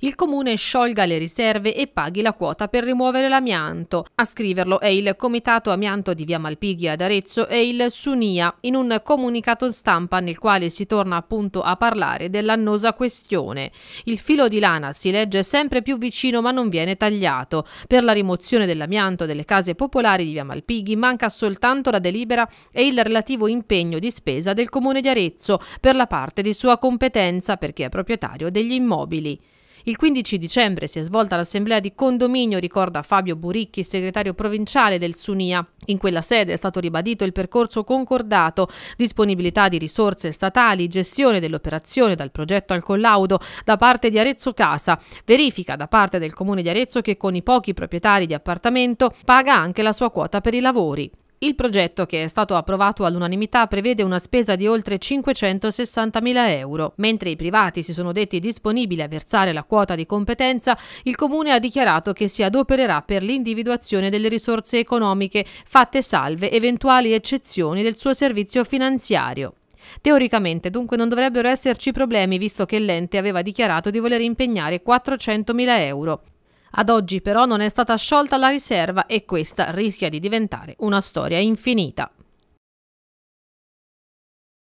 il comune sciolga le riserve e paghi la quota per rimuovere l'amianto. A scriverlo è il Comitato Amianto di Via Malpighi ad Arezzo e il Sunia, in un comunicato stampa nel quale si torna appunto a parlare dell'annosa questione. Il filo di lana si legge sempre più vicino ma non viene tagliato. Per la rimozione dell'amianto delle case popolari di Via Malpighi manca soltanto la delibera e il relativo impegno di spesa del comune di Arezzo per la parte di sua competenza perché è proprietario degli immobili. Il 15 dicembre si è svolta l'assemblea di condominio, ricorda Fabio Buricchi, segretario provinciale del Sunia. In quella sede è stato ribadito il percorso concordato, disponibilità di risorse statali, gestione dell'operazione dal progetto al collaudo da parte di Arezzo Casa, verifica da parte del comune di Arezzo che con i pochi proprietari di appartamento paga anche la sua quota per i lavori. Il progetto, che è stato approvato all'unanimità, prevede una spesa di oltre 560.000 euro. Mentre i privati si sono detti disponibili a versare la quota di competenza, il Comune ha dichiarato che si adopererà per l'individuazione delle risorse economiche, fatte salve eventuali eccezioni del suo servizio finanziario. Teoricamente dunque non dovrebbero esserci problemi visto che l'ente aveva dichiarato di voler impegnare 400.000 euro. Ad oggi però non è stata sciolta la riserva e questa rischia di diventare una storia infinita.